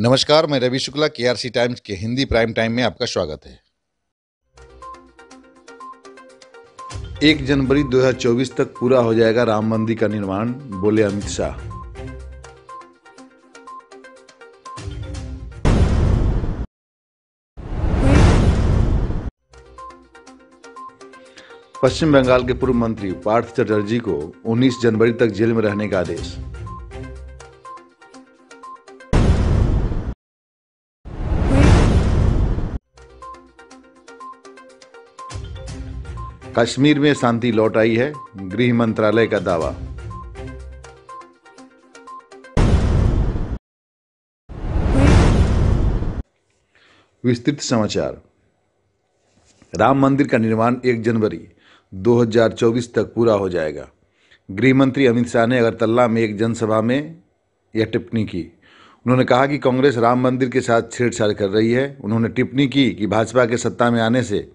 नमस्कार मैं रवि शुक्ला के आर सी टाइम्स के हिंदी प्राइम टाइम में आपका स्वागत है एक जनवरी 2024 तक पूरा हो जाएगा राम मंदिर का निर्माण बोले अमित शाह पश्चिम बंगाल के पूर्व मंत्री पार्थ चटर्जी को 19 जनवरी तक जेल में रहने का आदेश कश्मीर में शांति लौट आई है गृह मंत्रालय का दावा विस्तृत समाचार राम मंदिर का निर्माण 1 जनवरी 2024 तक पूरा हो जाएगा गृह मंत्री अमित शाह ने अगरतला में एक जनसभा में यह टिप्पणी की उन्होंने कहा कि कांग्रेस राम मंदिर के साथ छेड़छाड़ कर रही है उन्होंने टिप्पणी की कि भाजपा के सत्ता में आने से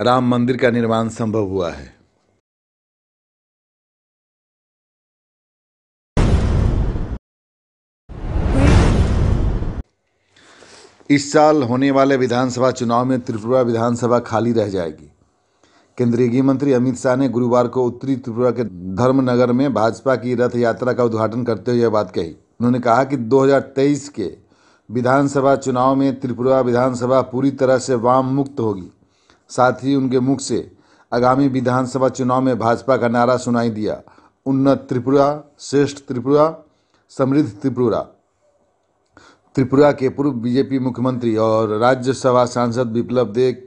राम मंदिर का निर्माण संभव हुआ है इस साल होने वाले विधानसभा चुनाव में त्रिपुरा विधानसभा खाली रह जाएगी केंद्रीय गृह मंत्री अमित शाह ने गुरुवार को उत्तरी त्रिपुरा के धर्मनगर में भाजपा की रथ यात्रा का उद्घाटन करते हुए यह बात कही उन्होंने कहा कि 2023 के विधानसभा चुनाव में त्रिपुरा विधानसभा पूरी तरह से वाम मुक्त होगी साथ ही उनके मुख से आगामी विधानसभा चुनाव में भाजपा का नारा सुनाई दिया उन्नत त्रिपुरा श्रेष्ठ त्रिपुरा समृद्ध त्रिपुरा त्रिपुरा के पूर्व बीजेपी मुख्यमंत्री और राज्यसभा सांसद विप्लव देव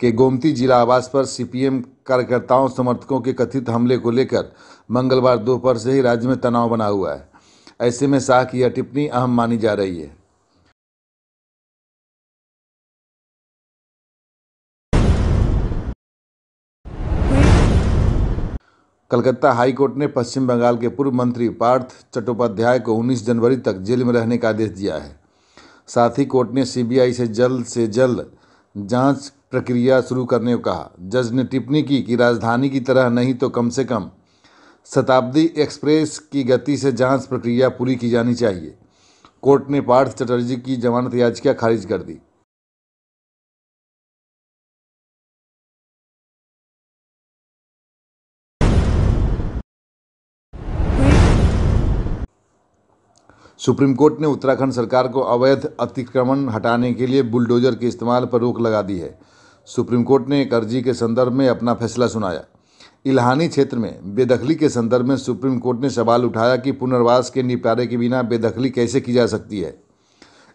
के गोमती जिला आवास पर सीपीएम कार्यकर्ताओं समर्थकों के कथित हमले को लेकर मंगलवार दोपहर से ही राज्य में तनाव बना हुआ है ऐसे में शाह की यह टिप्पणी अहम मानी जा रही है कलकत्ता हाई कोर्ट ने पश्चिम बंगाल के पूर्व मंत्री पार्थ चट्टोपाध्याय को 19 जनवरी तक जेल में रहने का आदेश दिया है साथ ही कोर्ट ने सीबीआई से जल्द से जल्द जांच प्रक्रिया शुरू करने को कहा जज ने टिप्पणी की कि राजधानी की तरह नहीं तो कम से कम शताब्दी एक्सप्रेस की गति से जांच प्रक्रिया पूरी की जानी चाहिए कोर्ट ने पार्थ चटर्जी की जमानत याचिका खारिज कर दी सुप्रीम कोर्ट ने उत्तराखंड सरकार को अवैध अतिक्रमण हटाने के लिए बुलडोजर के इस्तेमाल पर रोक लगा दी है सुप्रीम कोर्ट ने एक अर्जी के संदर्भ में अपना फैसला सुनाया इलाहानी क्षेत्र में बेदखली के संदर्भ में सुप्रीम कोर्ट ने सवाल उठाया कि पुनर्वास के निपटारे के बिना बेदखली कैसे की जा सकती है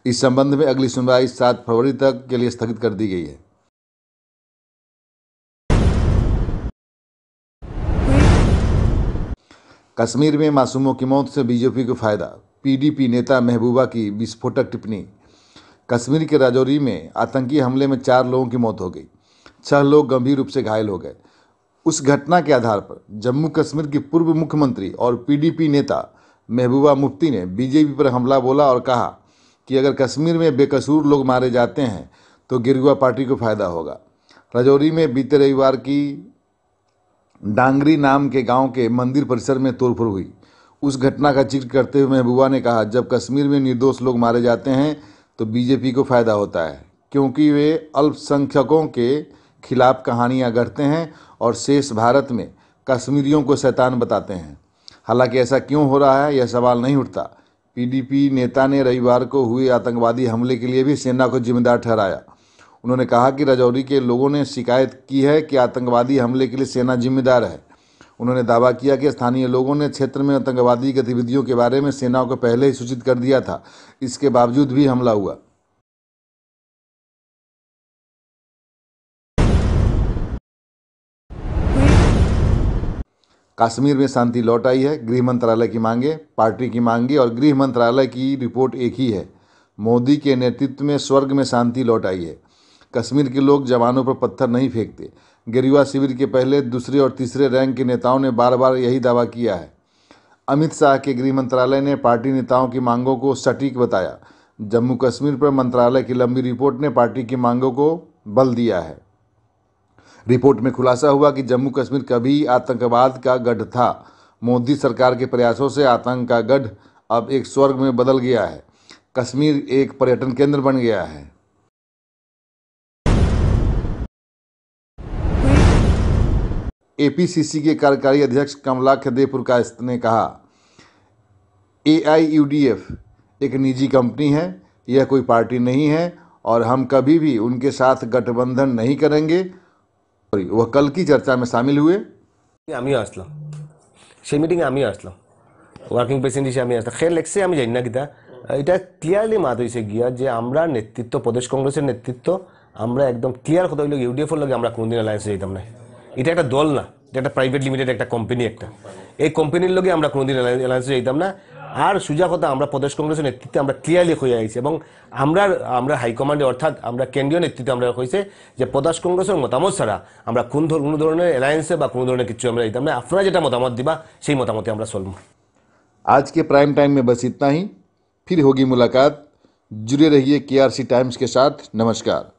इस संबंध में अगली सुनवाई सात फरवरी तक के लिए स्थगित कर दी गई है कश्मीर में मासूमों की मौत से बीजेपी को फायदा पीडीपी नेता महबूबा की विस्फोटक टिप्पणी कश्मीर के राजौरी में आतंकी हमले में चार लोगों की मौत हो गई छह लोग गंभीर रूप से घायल हो गए उस घटना के आधार पर जम्मू कश्मीर की पूर्व मुख्यमंत्री और पीडीपी नेता महबूबा मुफ्ती ने बीजेपी पर हमला बोला और कहा कि अगर कश्मीर में बेकसूर लोग मारे जाते हैं तो गिरगुआ पार्टी को फायदा होगा राजौरी में बीते रविवार की डांगरी नाम के गांव के मंदिर परिसर में तोड़फोड़ हुई उस घटना का जिक्र करते हुए महबूबा ने कहा जब कश्मीर में निर्दोष लोग मारे जाते हैं तो बीजेपी को फ़ायदा होता है क्योंकि वे अल्पसंख्यकों के खिलाफ कहानियां गढ़ते हैं और शेष भारत में कश्मीरियों को शैतान बताते हैं हालांकि ऐसा क्यों हो रहा है यह सवाल नहीं उठता पीडीपी नेता ने रविवार को हुए आतंकवादी हमले के लिए भी सेना को जिम्मेदार ठहराया उन्होंने कहा कि राजौरी के लोगों ने शिकायत की है कि आतंकवादी हमले के लिए सेना जिम्मेदार है उन्होंने दावा किया कि स्थानीय लोगों ने क्षेत्र में आतंकवादी गतिविधियों के बारे में सेना को पहले ही सूचित कर दिया था इसके बावजूद भी हमला हुआ कश्मीर में शांति लौट आई है गृह मंत्रालय की मांगे पार्टी की मांगे और गृह मंत्रालय की रिपोर्ट एक ही है मोदी के नेतृत्व में स्वर्ग में शांति लौट आई है कश्मीर के लोग जवानों पर पत्थर नहीं फेंकते गेरुआ शिविर के पहले दूसरे और तीसरे रैंक के नेताओं ने बार बार यही दावा किया है अमित शाह के गृह मंत्रालय ने पार्टी नेताओं की मांगों को सटीक बताया जम्मू कश्मीर पर मंत्रालय की लंबी रिपोर्ट ने पार्टी की मांगों को बल दिया है रिपोर्ट में खुलासा हुआ कि जम्मू कश्मीर कभी आतंकवाद का गढ़ था मोदी सरकार के प्रयासों से आतंक का गढ़ अब एक स्वर्ग में बदल गया है कश्मीर एक पर्यटन केंद्र बन गया है एपीसीसी के कार्यकारी अध्यक्ष कमलाक्ष देपुरका ने कहा एआईयूडीएफ एक निजी कंपनी है यह कोई पार्टी नहीं है और हम कभी भी उनके साथ गठबंधन नहीं करेंगे वह कल की चर्चा में शामिल हुए आम्ही असलो সে মিটিংয়ে আমি আসলো ওয়ার্কিং প্রেসিডেন্ট হিসেবে আমি আসলাম খেয়ে লেখছে আমি জানি না কিতা এটা ক্লিয়ারলি মাত হয়েছে গিয়া যে আমরা নেতৃত্ব প্রদেশ কংগ্রেসের নেতৃত্ব আমরা একদম ক্লিয়ার কথা হইল ইউডিএফের লগে আমরা কোনদিন অ্যালায়েন্সে যেতাম না এটা একটা দল না এটা একটা প্রাইভেট লিমিটেড একটা কোম্পানি একটা এই কোম্পানির লোকে আমরা কোনোদিন অ্যালায়েন্সে যেতাম না আর সুজা কথা আমরা প্রদেশ কংগ্রেসের নেতৃত্বে আমরা ক্লিয়ারলি হয়ে আছি এবং আমরা আমরা হাইকমান্ডে অর্থাৎ আমরা কেন্দ্রীয় নেতৃত্বে আমরা হয়েছে যে প্রদেশ কংগ্রেসের মতামত ছাড়া আমরা কোন কোনো ধরনের অ্যালায়েন্সে বা কোনো ধরনের কিছু আমরা যেতাম না আপনারা যেটা মতামত দিবা সেই মতামতে আমরা চলব আজকে প্রাইম টাইম टाइम में बस ফির হোগি মুলাকাত জুড়ে রহিয়ে जुड़े रहिए के आर सी